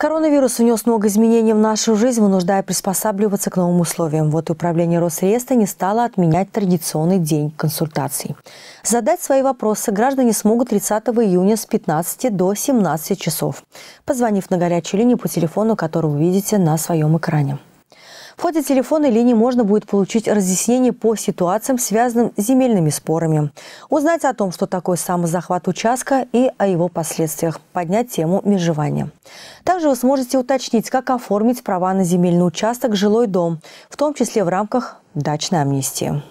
Коронавирус внес много изменений в нашу жизнь, вынуждая приспосабливаться к новым условиям. Вот управление Росреестра не стало отменять традиционный день консультаций. Задать свои вопросы граждане смогут 30 июня с 15 до 17 часов, позвонив на горячую линию по телефону, который вы видите на своем экране. В ходе телефонной линии можно будет получить разъяснение по ситуациям, связанным с земельными спорами, узнать о том, что такое самозахват участка и о его последствиях, поднять тему межевания. Также вы сможете уточнить, как оформить права на земельный участок, жилой дом, в том числе в рамках дачной амнистии.